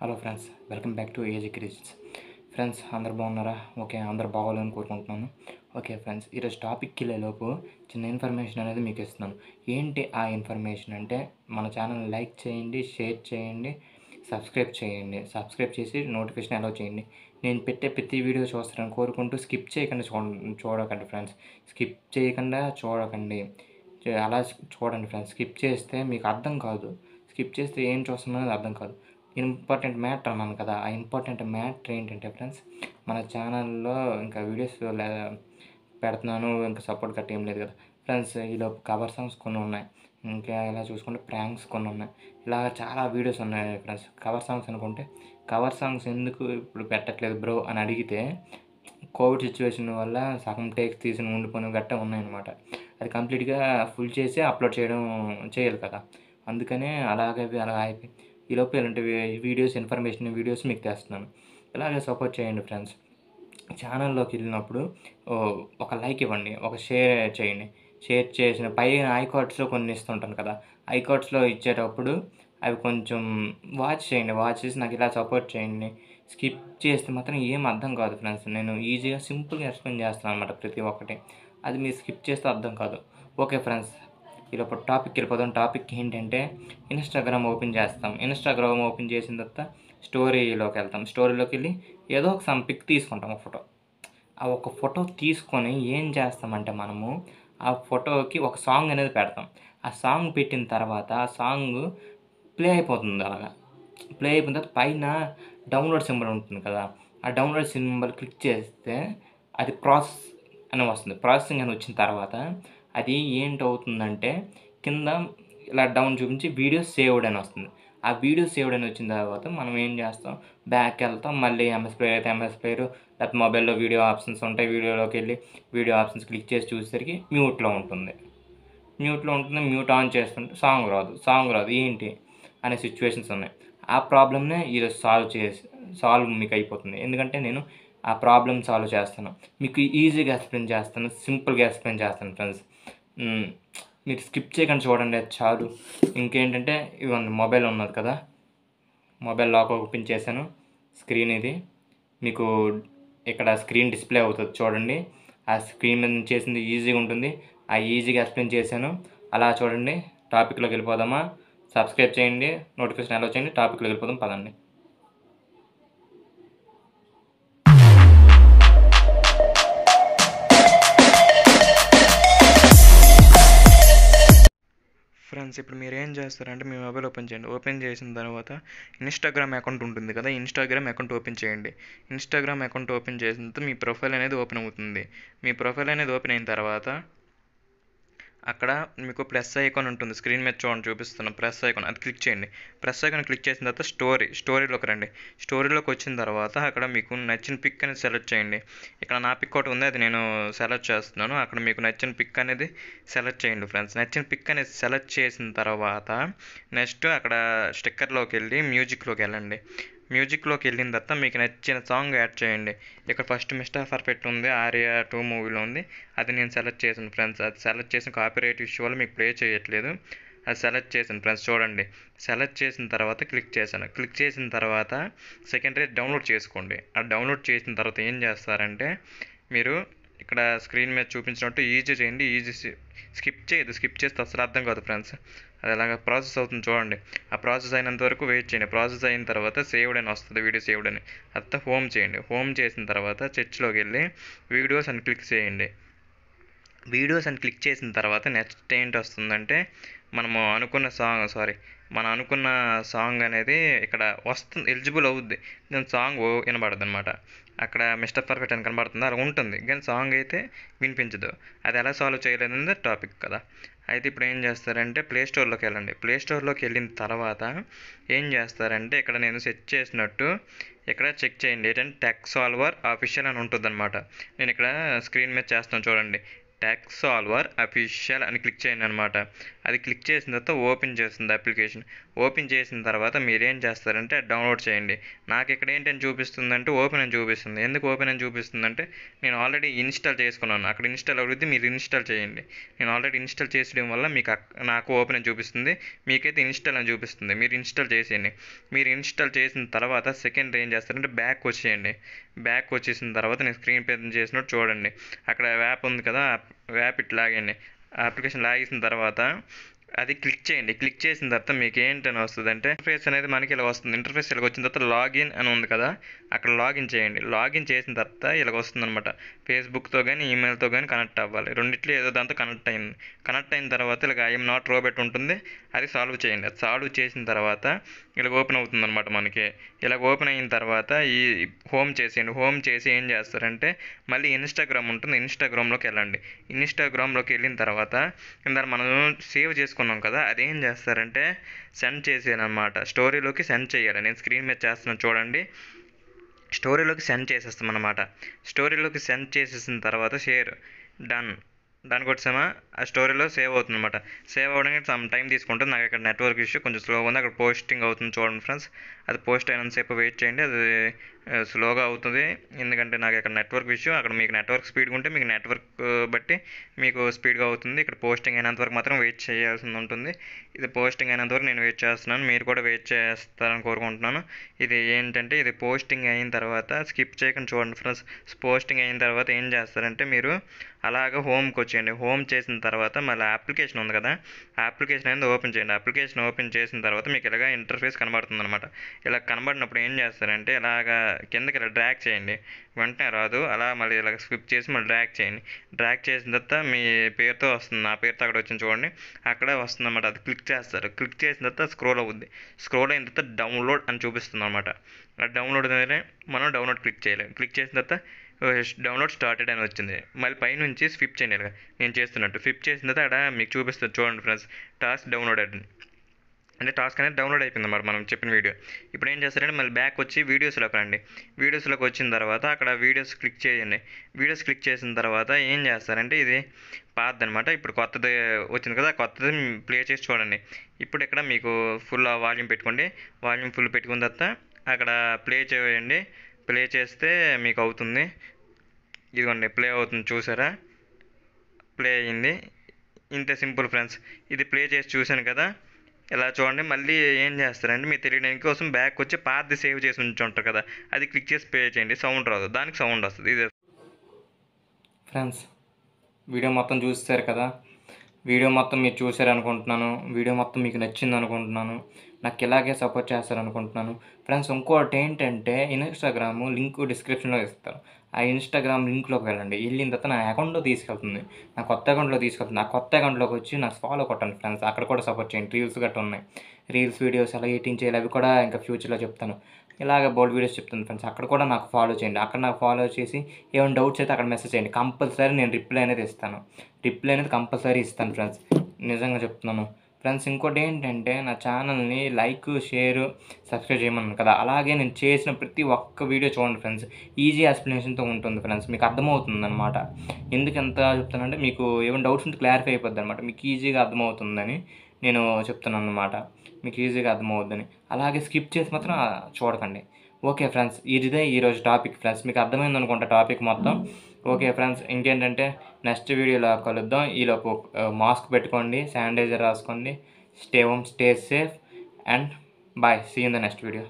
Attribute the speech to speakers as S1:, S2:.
S1: hello friends welcome back to AG creations friends అందరు బాగున్నారా okay అందరు బాగోలేదని కోరుకుంటున్నాను ఓకే ఫ్రెండ్స్ ఈరోజు టాపిక్కి వెళ్ళేలోపు చిన్న ఇన్ఫర్మేషన్ అనేది మీకు ఇస్తున్నాను ఏంటి ఆ ఇన్ఫర్మేషన్ అంటే మన ఛానల్ లైక్ చేయండి షేర్ చేయండి సబ్స్క్రైబ్ చేయండి సబ్స్క్రైబ్ చేసి నోటిఫికేషన్ అలౌ చేయండి నేను పెట్టే ప్రతి వీడియో చూస్తారని కోరుకుంటూ స్కిప్ చేయకుండా చూడకండి ఫ్రెండ్స్ స్కిప్ చేయకుండా చూడకండి అలా చూడండి ఫ్రెండ్స్ స్కిప్ చేస్తే మీకు అర్థం కాదు స్కిప్ చేస్తే ఏం చూస్తున్నా అర్థం కాదు ఇంపార్టెంట్ మ్యాటర్ అన్నాను కదా ఆ ఇంపార్టెంట్ మ్యాటర్ ఏంటంటే ఫ్రెండ్స్ మన ఛానల్లో ఇంకా వీడియోస్ పెడుతున్నాను ఇంకా సపోర్ట్ గట్ట ఏం లేదు కదా ఫ్రెండ్స్ ఇలా కవర్ సాంగ్స్ కొన్ని ఉన్నాయి ఇంకా ఇలా చూసుకుంటే ప్రాంక్స్ కొన్ని ఉన్నాయి ఇలా చాలా వీడియోస్ ఉన్నాయి ఫ్రెండ్స్ కవర్ సాంగ్స్ అనుకుంటే కవర్ సాంగ్స్ ఎందుకు ఇప్పుడు పెట్టట్లేదు బ్రో అని అడిగితే కోవిడ్ సిచ్యువేషన్ వల్ల సగం టేక్స్ తీసిన ఉండిపోయిన గట్ట ఉన్నాయన్నమాట అది కంప్లీట్గా ఫుల్ చేసి అప్లోడ్ చేయడం చేయాలి కదా అందుకనే అలాగే అలా అయిపోయి ఈలోపు ఇలాంటి వీడియోస్ ఇన్ఫర్మేషన్ వీడియోస్ మీకు తెస్తున్నాను ఇలాగే సపోర్ట్ చేయండి ఫ్రెండ్స్ ఛానల్లోకి వెళ్ళినప్పుడు ఒక లైక్ ఇవ్వండి ఒక షేర్ చేయండి షేర్ చేసిన పై కార్డ్స్లో కొన్ని ఇస్తుంటాను కదా కార్డ్స్లో ఇచ్చేటప్పుడు అవి కొంచెం వాచ్ చేయండి వాచ్ చేసి నాకు ఇలా సపోర్ట్ చేయండి స్కిప్ చేస్తే మాత్రం ఏం అర్థం కాదు ఫ్రెండ్స్ నేను ఈజీగా సింపుల్గా ఎక్స్ప్లెయిన్ చేస్తాను అనమాట ప్రతి ఒక్కటి అది మీరు స్కిప్ చేస్తే అర్థం కాదు ఓకే ఫ్రెండ్స్ ఈలోపు టాపిక్ వెళ్ళిపోతాం టాపిక్ ఏంటంటే ఇన్స్టాగ్రామ్ ఓపెన్ చేస్తాం ఇన్స్టాగ్రామ్ ఓపెన్ చేసిన తర్వాత స్టోరీలోకి వెళ్తాం స్టోరీలోకి వెళ్ళి ఏదో ఒక సమ్ పిక్ తీసుకుంటాం ఒక ఫోటో ఆ ఒక ఫోటో తీసుకొని ఏం చేస్తామంటే మనము ఆ ఫోటోకి ఒక సాంగ్ అనేది పెడతాం ఆ సాంగ్ పెట్టిన తర్వాత ఆ సాంగ్ ప్లే అయిపోతుంది అలాగా ప్లే అయిపోయిన తర్వాత పైన డౌన్లోడ్ సింబల్ ఉంటుంది కదా ఆ డౌన్లోడ్ సింబల్ క్లిక్ చేస్తే అది ప్రాసెస్ అని వస్తుంది ప్రాసెసింగ్ అని వచ్చిన తర్వాత అది ఏంటవుతుందంటే కింద ఇలా డౌన్ చూపించి వీడియో సేవ్డ్ అని వస్తుంది ఆ వీడియో సేవ్డ్ అని వచ్చిన తర్వాత మనం ఏం చేస్తాం బ్యాక్ వెళ్తాం మళ్ళీ ఎంఎస్ ప్లేయర్ అయితే ఎంఎస్ ప్లేయర్ లేకపోతే మొబైల్లో వీడియో ఆప్షన్స్ ఉంటాయి వీడియోలోకి వెళ్ళి వీడియో ఆప్షన్స్ క్లిక్ చేసి చూసేసరికి మ్యూట్లో ఉంటుంది మ్యూట్లో ఉంటుంది మ్యూట్ ఆన్ చేస్తుంటే సాంగ్ రాదు సాంగ్ రాదు ఏంటి అనే సిచ్యువేషన్స్ ఉన్నాయి ఆ ప్రాబ్లమ్నే ఈరోజు సాల్వ్ చేసి సాల్వ్ మీకు అయిపోతుంది ఎందుకంటే నేను ఆ ప్రాబ్లమ్ సాల్వ్ చేస్తాను మీకు ఈజీగా ఎక్స్ప్లెయిన్ చేస్తాను సింపుల్గా ఎక్స్ప్లెయిన్ చేస్తాను ఫ్రెండ్స్ మీరు స్కిప్ చేయకుండా చూడండి అది చాలు ఇంకేంటంటే ఇవన్నీ మొబైల్ ఉన్నది కదా మొబైల్ లాక్ ఓపెన్ చేశాను స్క్రీన్ ఇది మీకు ఇక్కడ స్క్రీన్ డిస్ప్లే అవుతుంది చూడండి ఆ స్క్రీన్ మీద చేసింది ఈజీగా ఉంటుంది ఆ ఈజీగా ఎక్స్ప్లెయిన్ చేశాను అలా చూడండి టాపిక్లోకి వెళ్ళిపోదామా సబ్స్క్రైబ్ చేయండి నోటిఫికేషన్ ఎలా చేయండి టాపిక్లోకి వెళ్ళిపోదాం పదండి ఫ్రెండ్స్ ఇప్పుడు మీరు ఏం చేస్తారంటే మీ మొబైల్ ఓపెన్ చేయండి ఓపెన్ చేసిన తర్వాత ఇన్స్టాగ్రామ్ అకౌంట్ ఉంటుంది కదా ఇన్స్టాగ్రామ్ అకౌంట్ ఓపెన్ చేయండి ఇన్స్టాగ్రామ్ అకౌంట్ ఓపెన్ చేసిన తర్వాత మీ ప్రొఫైల్ అనేది ఓపెన్ అవుతుంది మీ ప్రొఫైల్ అనేది ఓపెన్ అయిన తర్వాత అక్కడ మీకు ప్లస్ ఐకాన్ ఉంటుంది స్క్రీన్ మీద చూడండి చూపిస్తున్న ప్రెస్ ఐకాన్ అది క్లిక్ చేయండి ప్రెస్ ఐకాన్ క్లిక్ చేసిన తర్వాత స్టోరీ స్టోరీలోకి రండి స్టోరీలోకి వచ్చిన తర్వాత అక్కడ మీకు నచ్చిన పిక్ అనేది సెలెక్ట్ చేయండి ఇక్కడ నా పిక్ ఒకటి ఉంది అది నేను సెలెక్ట్ చేస్తున్నాను అక్కడ మీకు నచ్చిన పిక్ అనేది సెలెక్ట్ చేయండి ఫ్రెండ్స్ నచ్చిన పిక్ అనేది సెలెక్ట్ చేసిన తర్వాత నెక్స్ట్ అక్కడ స్టిక్కర్లోకి వెళ్ళి మ్యూజిక్లోకి వెళ్ళండి మ్యూజిక్లోకి వెళ్ళిన తర్వాత మీకు నచ్చిన సాంగ్ యాడ్ చేయండి ఇక్కడ ఫస్ట్ మిస్టర్ పర్ఫెక్ట్ ఉంది ఆర్యా టూ మూవీలో ఉంది అది నేను సెలెక్ట్ చేసాను ఫ్రెండ్స్ అది సెలెక్ట్ చేసిన కాపీరైట్ ఇష్యూ మీకు ప్లే చేయట్లేదు అది సెలెక్ట్ చేశాను ఫ్రెండ్స్ చూడండి సెలెక్ట్ చేసిన తర్వాత క్లిక్ చేశాను క్లిక్ చేసిన తర్వాత సెకండరీ డౌన్లోడ్ చేసుకోండి ఆ డౌన్లోడ్ చేసిన తర్వాత ఏం చేస్తారంటే మీరు ఇక్కడ స్క్రీన్ మీద చూపించినట్టు ఈజీ చేయండి ఈజీ స్కిప్ చేయదు స్కిప్ చేస్తే అసలు అర్థం కాదు ఫ్రెండ్స్ అది ఎలాగ ప్రాసెస్ అవుతుంది చూడండి ఆ ప్రాసెస్ అయినంత వరకు వెయిట్ చేయండి ప్రాసెస్ అయిన తర్వాత సేవ్డ్ అని వస్తుంది వీడియో సేవ్డ్ అని అంతా హోమ్ చేయండి హోమ్ చేసిన తర్వాత చర్చ్లోకి వెళ్ళి వీడియోస్ అని క్లిక్ చేయండి వీడియోస్ అని క్లిక్ చేసిన తర్వాత నెక్స్ట్ ఏంటి వస్తుందంటే మనము అనుకున్న సాంగ్ సారీ మనం అనుకున్న సాంగ్ అనేది ఇక్కడ వస్తుంది ఎలిజిబుల్ అవుద్ది దాని సాంగ్ వినబడదు అనమాట అక్కడ మిస్టర్ పర్ఫెక్ట్ అని కనబడుతుంది అలా ఉంటుంది కానీ సాంగ్ అయితే వినిపించదు అది ఎలా సాల్వ్ అనేది టాపిక్ కదా అయితే ఇప్పుడు ఏం చేస్తారంటే ప్లే స్టోర్లోకి వెళ్ళండి ప్లే స్టోర్లోకి వెళ్ళిన తర్వాత ఏం చేస్తారంటే ఇక్కడ నేను సెట్ చేసినట్టు ఇక్కడ చెక్ చేయండి ఏంటంటే టెక్ సాల్వర్ ఆఫీషియల్ అని ఉంటుంది అనమాట నేను ఇక్కడ స్క్రీన్ మీద చేస్తాను చూడండి ట్యాక్స్ సాల్వర్ అఫీషియల్ అని క్లిక్ చేయండి అనమాట అది క్లిక్ చేసిన తర్వాత ఓపెన్ చేస్తుంది అప్లికేషన్ ఓపెన్ చేసిన తర్వాత మీరు ఏం చేస్తారంటే డౌన్లోడ్ చేయండి నాకు ఇక్కడ ఏంటని చూపిస్తుందంటే ఓపెన్ అని చూపిస్తుంది ఎందుకు ఓపెన్ అని చూపిస్తుందంటే నేను ఆల్రెడీ ఇన్స్టాల్ చేసుకున్నాను అక్కడ ఇన్స్టాల్ అవుతుంది మీరు ఇన్స్టాల్ చేయండి నేను ఆల్రెడీ ఇన్స్టాల్ చేసడం వల్ల మీకు నాకు ఓపెన్ అని చూపిస్తుంది మీకైతే ఇన్స్టాల్ అని చూపిస్తుంది మీరు ఇన్స్టాల్ చేసేయండి మీరు ఇన్స్టాల్ చేసిన తర్వాత సెకండ్ ఏం చేస్తారంటే బ్యాక్ వచ్చేయండి బ్యాక్ వచ్చేసిన తర్వాత నేను స్క్రీన్ పేద చేసినట్టు చూడండి అక్కడ యాప్ ఉంది కదా యాప్ ఇట్లాగండి అప్లికేషన్ లాగేసిన తర్వాత అది క్లిక్ చేయండి క్లిక్ చేసిన తర్వాత మీకు ఏంటని వస్తుంది అంటే ఇంటర్ఫేస్ అనేది మనకి ఇలా వస్తుంది ఇంటర్ఫేస్ ఇలా వచ్చిన తర్వాత లాగిన్ అని ఉంది కదా అక్కడ లాగిన్ చేయండి లాగిన్ చేసిన తర్వాత ఇలా అనమాట ఫేస్బుక్తో కానీ ఈమెయిల్తో కానీ కనెక్ట్ అవ్వాలి రెండిట్లో ఏదో దాంతో కనెక్ట్ అయింది కనెక్ట్ అయిన తర్వాత ఇలా ఐఎమ్ నాట్ రోబెట్ ఉంటుంది అది సాల్వ్ చేయండి అది సాల్వ్ చేసిన తర్వాత ఇలా ఓపెన్ అనమాట మనకి ఇలా ఓపెన్ అయిన తర్వాత ఈ హోమ్ చేసేయండి హోమ్ చేసి ఏం చేస్తారంటే మళ్ళీ ఇన్స్టాగ్రామ్ ఉంటుంది ఇన్స్టాగ్రామ్లోకి వెళ్ళండి ఇన్స్టాగ్రామ్లోకి వెళ్ళిన తర్వాత ఇందాక మనం సేవ్ చేసుకున్నాం కదా అదేం చేస్తారంటే సెండ్ చేసేయనమాట స్టోరీలోకి సెండ్ చేయాలి నేను స్క్రీన్ మీద చేస్తున్నాను చూడండి స్టోరీలోకి సెండ్ చేసేస్తాం అనమాట స్టోరీలోకి సెండ్ చేసేసిన తర్వాత షేర్ డన్ దానికి వచ్చేమా ఆ స్టోరీలో సేవ్ అవుతుంది అనమాట సేవ్ అవడానికి సమ్ టైం తీసుకుంటుంది నాకు ఇక్కడ నెట్వర్క్ ఇష్యూ కొంచెం స్లోగా ఉంది అక్కడ పోస్టింగ్ అవుతుంది చూడండి ఫ్రెండ్స్ అది పోస్ట్ సేపు వెయిట్ చేయండి అది స్లోగా అవుతుంది ఎందుకంటే నాకు ఇక్కడ నెట్వర్క్ ఇష్యూ అక్కడ మీకు నెట్వర్క్ స్పీడ్గా ఉంటే మీకు నెట్వర్క్ బట్టి మీకు స్పీడ్గా అవుతుంది ఇక్కడ పోస్టింగ్ అయినంత వరకు మాత్రం వెయిట్ చేయాల్సి ఉంటుంది ఇది పోస్టింగ్ అయినంత వరకు నేను వెయిట్ చేస్తున్నాను మీరు కూడా వెయిట్ చేస్తారని కోరుకుంటున్నాను ఇది ఏంటంటే ఇది పోస్టింగ్ అయిన తర్వాత స్కిప్ చేయకుండా చూడండి ఫ్రెండ్స్ పోస్టింగ్ అయిన తర్వాత ఏం చేస్తారంటే మీరు అలాగే హోమ్కి వచ్చేయండి హోమ్ చేసిన తర్వాత మళ్ళీ అప్లికేషన్ ఉంది కదా అప్లికేషన్ అనేది ఓపెన్ చేయండి అప్లికేషన్ ఓపెన్ చేసిన తర్వాత మీకు ఇలాగ ఇంటర్ఫేస్ కనబడుతుంది అనమాట ఇలా కనబడినప్పుడు ఏం చేస్తారంటే ఇలాగ కిందకి ఇలా డ్రాక్ చేయండి వెంటనే రాదు అలా మళ్ళీ ఇలా స్కిప్ చేసి మళ్ళీ డ్రాక్ చేయండి డ్రాక్ చేసిన తర్వాత మీ పేరుతో వస్తుంది నా పేరుతో అక్కడ వచ్చింది చూడండి అక్కడ వస్తుంది అనమాట అది క్లిక్ చేస్తారు క్లిక్ చేసిన తర్వాత స్క్రోల్ అవుద్ది స్క్రోల్ అయిన తర్వాత డౌన్లోడ్ అని చూపిస్తుంది అనమాట ఆ డౌన్లోడ్ అనేది మనం డౌన్లోడ్ క్లిక్ చేయలేము క్లిక్ చేసిన తర్వాత డౌన్లోడ్ స్టార్టెడ్ అని వచ్చింది మళ్ళీ పైనుంచి స్విప్ చేయండి నేను చేస్తున్నట్టు స్విప్ చేసిన తర్వాత అక్కడ మీకు చూపిస్తుంది చూడండి ఫ్రెండ్స్ టాస్క్ డౌన్లోడ్ అని అంటే టాస్క్ అనేది డౌన్లోడ్ అయిపోయింది మరి మనం చెప్పిన వీడియో ఇప్పుడు ఏం చేస్తారంటే మళ్ళీ బ్యాక్ వచ్చి వీడియోస్లోకి రండి వీడియోస్లోకి వచ్చిన తర్వాత అక్కడ వీడియోస్ క్లిక్ చేయండి వీడియోస్ క్లిక్ చేసిన తర్వాత ఏం చేస్తారంటే ఇది పాతది అనమాట ఇప్పుడు కొత్తది వచ్చింది కదా కొత్తది ప్లే చేసి చూడండి ఇప్పుడు ఇక్కడ మీకు ఫుల్ వాల్యూమ్ పెట్టుకోండి వాల్యూమ్ ఫుల్ పెట్టుకున్న తర్వాత అక్కడ ప్లే చేయండి ప్లే చేస్తే మీకు అవుతుంది ఇదిగోండి ప్లే అవుతుంది చూసారా ప్లే అయింది ఇంతే సింపుల్ ఫ్రెండ్స్ ఇది ప్లే చేసి చూశాను కదా ఇలా చూడండి మళ్ళీ ఏం చేస్తారంటే మీరు తెలియడానికి కోసం బ్యాక్ వచ్చి పాతది సేవ్ చేసి ఉంటారు కదా అది క్లిక్ చేసి పే చేయండి సౌండ్ రాదు దానికి సౌండ్ వస్తుంది ఇది ఫ్రెండ్స్ వీడియో మొత్తం చూస్తారు కదా వీడియో మొత్తం మీరు చూశారనుకుంటున్నాను వీడియో మొత్తం మీకు నచ్చింది అనుకుంటున్నాను నాకు ఇలాగే సపోర్ట్ చేస్తారనుకుంటున్నాను ఫ్రెండ్స్ ఇంకోటి ఏంటంటే ఇన్స్టాగ్రామ్ లింక్ డిస్క్రిప్షన్లో ఇస్తారు ఆ ఇన్స్టాగ్రామ్ లింక్లోకి వెళ్ళండి వెళ్ళిన తర్వాత నా అకౌంట్లో తీసుకెళ్తుంది నా కొత్త అకౌంట్లో తీసుకెళ్తుంది నా కొత్త అకౌంట్లోకి వచ్చి నాకు ఫాలో కొట్టండి ఫ్రెండ్స్ అక్కడ కూడా సపోర్ట్ చేయండి రీల్స్ గట్రా ఉన్నాయి రీల్స్ వీడియోస్ ఎలా ఎడిటింగ్ చేయాలి అవి కూడా ఇంకా ఫ్యూచర్లో చెప్తాను ఇలాగ బోల్డ్ వీడియోస్ చెప్తుంది ఫ్రెండ్స్ అక్కడ కూడా నాకు ఫాలో చేయండి అక్కడ నాకు ఫాలో చేసి ఏమైనా డౌట్స్ అయితే అక్కడ మెసేజ్ చేయండి కంపల్సరీ నేను రిప్లై అనేది ఇస్తాను రిప్లై అనేది కంపల్సరీ ఇస్తాను ఫ్రెండ్స్ నిజంగా చెప్తున్నాను ఫ్రెండ్స్ ఇంకోటి ఏంటంటే నా ఛానల్ని లైక్ షేర్ సబ్స్క్రైబ్ చేయమన్నాను కదా అలాగే నేను చేసిన ప్రతి ఒక్క వీడియో చూడండి ఫ్రెండ్స్ ఈజీ ఎక్స్ప్లెనేషన్తో ఉంటుంది ఫ్రెండ్స్ మీకు అర్థమవుతుంది అనమాట ఎందుకు ఎంత చెప్తానంటే మీకు ఏమైనా డౌట్స్ ఉంటే క్లారిఫై అయిపోద్ది అనమాట మీకు ఈజీగా అర్థమవుతుందని నేను చెప్తున్నాను అనమాట మీకు ఈజీగా అర్థమవుద్దని అలాగే స్కిప్ చేసి మాత్రం చూడకండి ఓకే ఫ్రెండ్స్ ఇదిదే ఈరోజు టాపిక్ ఫ్రెండ్స్ మీకు అర్థమైంది అనుకుంటా టాపిక్ మొత్తం ఓకే ఫ్రెండ్స్ ఇంకేంటంటే నెక్స్ట్ వీడియోలో కలుద్దాం ఈలోపు మాస్క్ పెట్టుకోండి శానిటైజర్ రాసుకోండి stay home stay safe and bye see in the next video